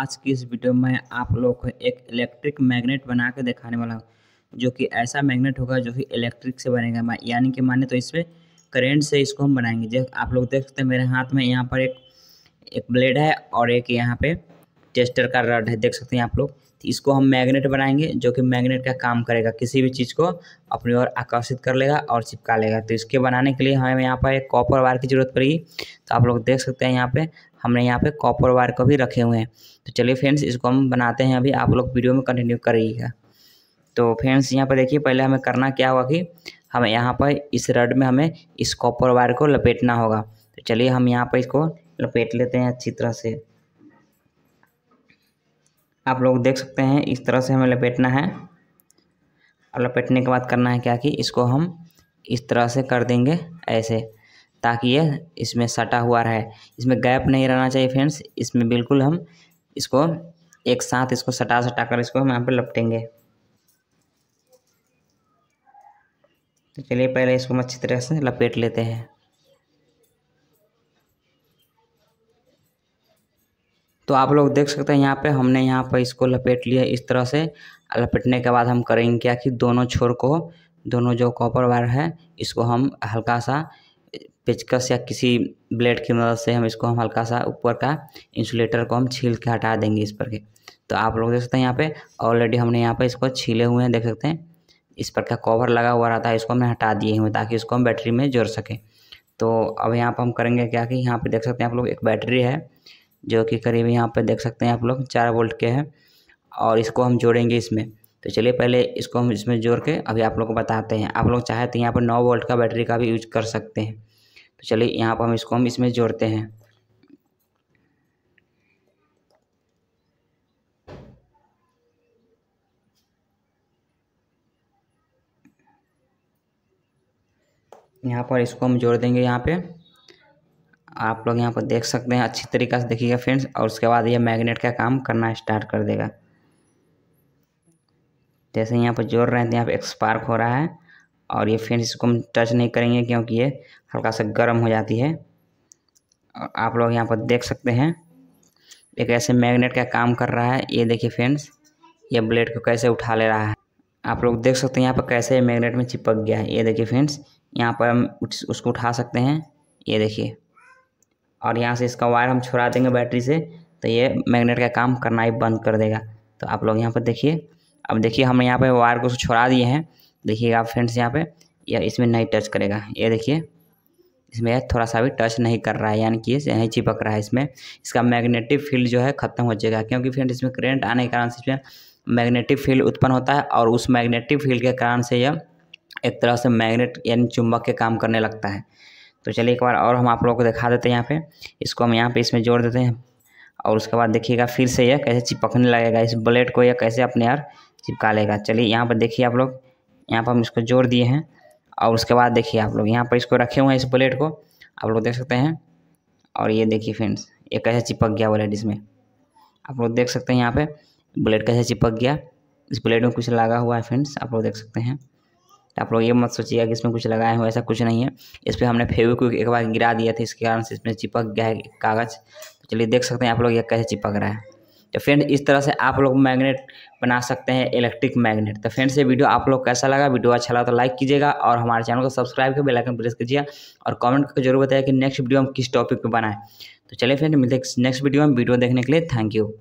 आज की इस वीडियो में आप लोग को एक इलेक्ट्रिक मैग्नेट बना के दिखाने वाला हूँ जो कि ऐसा मैग्नेट होगा जो कि इलेक्ट्रिक से बनेगा यानी कि माने तो इसमें करेंट से इसको हम बनाएंगे जब आप लोग देख सकते हैं मेरे हाथ में यहाँ पर एक एक ब्लेड है और एक यहाँ पे टेस्टर का रड है देख सकते हैं आप लोग तो इसको हम मैग्नेट बनाएंगे जो कि मैग्नेट का काम करेगा किसी भी चीज़ को अपनी ओर आकर्षित कर लेगा और चिपका लेगा तो इसके बनाने के लिए हमें यहाँ पर एक कॉपर वायर की ज़रूरत पड़ेगी तो आप लोग देख सकते हैं यहाँ पे हमने यहाँ पे कॉपर वायर को भी रखे हुए हैं तो चलिए फ्रेंड्स इसको हम बनाते हैं अभी आप लोग वीडियो में कंटिन्यू करिएगा तो फ्रेंड्स यहाँ पर देखिए पहले हमें करना क्या होगा कि हमें यहाँ पर इस रड में हमें इस कॉपर वायर को लपेटना होगा तो चलिए हम यहाँ पर इसको लपेट लेते हैं अच्छी तरह से आप लोग देख सकते हैं इस तरह से हमें लपेटना है और लपेटने के बाद करना है क्या कि इसको हम इस तरह से कर देंगे ऐसे ताकि ये इसमें सटा हुआ रहे इसमें गैप नहीं रहना चाहिए फ्रेंड्स इसमें बिल्कुल हम इसको एक साथ इसको सटा सटा कर इसको हम यहाँ पर लपटेंगे तो चलिए पहले इसको हम अच्छी तरह से लपेट लेते हैं तो आप लोग देख सकते हैं यहाँ पे हमने यहाँ पर इसको लपेट लिया इस तरह से लपेटने के बाद हम करेंगे क्या कि दोनों छोर को दोनों जो कॉपर वायर है इसको हम हल्का सा पेचकस या किसी ब्लेड की मदद से हम इसको हम हल्का सा ऊपर का इंसुलेटर को हम छील के हटा देंगे इस पर के तो आप लोग देख सकते हैं यहाँ पे ऑलरेडी हमने यहाँ पे इसको छीले हुए हैं देख सकते हैं इस पर का कवर लगा हुआ रहता है इसको हमने हटा दिए हुए ताकि इसको हम बैटरी में जोड़ सकें तो अब यहाँ पर हम करेंगे क्या कि यहाँ पर देख सकते हैं आप लोग एक बैटरी है जो कि करीब यहाँ पर देख सकते हैं आप लोग चार वोल्ट के हैं और इसको हम जोड़ेंगे इसमें तो चलिए पहले इसको हम इसमें जोड़ के अभी आप लोग को बताते हैं आप लोग चाहे तो यहाँ पर नौ वोल्ट का बैटरी का भी यूज कर सकते हैं तो चलिए यहाँ पर हम इसको हम इसमें जोड़ते हैं यहाँ पर इसको हम जोड़ देंगे यहाँ पे आप लोग यहाँ पर देख सकते हैं अच्छी तरीक़ा से देखिएगा फ्रेंड्स और उसके बाद ये मैग्नेट का काम करना स्टार्ट कर देगा जैसे यहाँ पर जोड़ रहे हैं तो यहाँ पर एक स्पार्क हो रहा है और ये फ्रेंड्स इसको हम टच नहीं करेंगे क्योंकि ये हल्का सा गर्म हो जाती है और आप लोग यहाँ पर देख सकते हैं एक ऐसे मैग्नेट का काम कर रहा है ये देखिए फ्रेंड्स ये ब्लेड को कैसे उठा ले रहा है आप लोग देख सकते हैं यहाँ पर कैसे मैग्नेट में चिपक गया है ये देखिए फ्रेंड्स यहाँ पर हम उसको उठा सकते हैं ये देखिए और यहाँ से इसका वायर हम छुड़ा देंगे बैटरी से तो ये मैग्नेट का काम करना ही बंद कर देगा तो आप लोग यहाँ पर देखिए अब देखिए हमने यहाँ पर वायर को छुड़ा दिए हैं देखिएगा आप फ्रेंड्स यहाँ पर या इसमें नहीं टच करेगा ये देखिए इसमें थोड़ा सा भी टच नहीं कर रहा है यानी कि यहीं चिपक रहा है इसमें इसका मैग्नेटिक फील्ड जो है ख़त्म हो जाएगा क्योंकि फ्रेंड इसमें करंट आने के कारण से इसमें मैग्नेटिक फील्ड उत्पन्न होता है और उस मैग्नेटिक फील्ड के कारण से यह एक तरह से मैग्नेट यानी चुंबक के काम करने लगता है तो चलिए एक बार और हम आप लोगों को दिखा देते हैं यहाँ पे इसको हम यहाँ पे इसमें जोड़ देते हैं और उसके बाद देखिएगा फिर से यह कैसे चिपकने लगेगा इस ब्लेड को यह कैसे अपने यार चिपका लेगा चलिए यहाँ पर देखिए आप लोग यहाँ पर हम इसको जोड़ दिए हैं और उसके बाद देखिए आप लोग यहाँ पर इसको रखे हुए हैं इस ब्लेड को आप लोग देख सकते हैं और ये देखिए फ्रेंड्स ये कैसे चिपक गया ब्लेड इसमें आप लोग देख सकते हैं यहाँ पर ब्लेड कैसे चिपक गया इस ब्लेड में कुछ लगा हुआ है फ्रेंड्स आप लोग देख सकते हैं आप लोग ये मत सोचिएगा कि इसमें कुछ लगाए हो ऐसा कुछ नहीं है इस पर हमने फेविक एक बार गिरा दिया था इसके कारण से इसमें चिपक गया है कागज़ तो चलिए देख सकते हैं आप लोग ये कैसे चिपक रहा है तो फ्रेंड इस तरह से आप लोग मैग्नेट बना सकते हैं इलेक्ट्रिक मैग्नेट तो फ्रेंड्स ये वीडियो आप लोग कैसा लगा वीडियो अच्छा लगा तो लाइक कीजिएगा और हमारे चैनल को सब्सक्राइब कर बेलाइकन प्रेस कीजिएगा और कमेंट करके जरूर बताया कि नेक्स्ट वीडियो हम किस टॉपिक पर बनाएं तो चलिए फ्रेंड मिलते हैं नेक्स्ट वीडियो में वीडियो देखने के लिए थैंक यू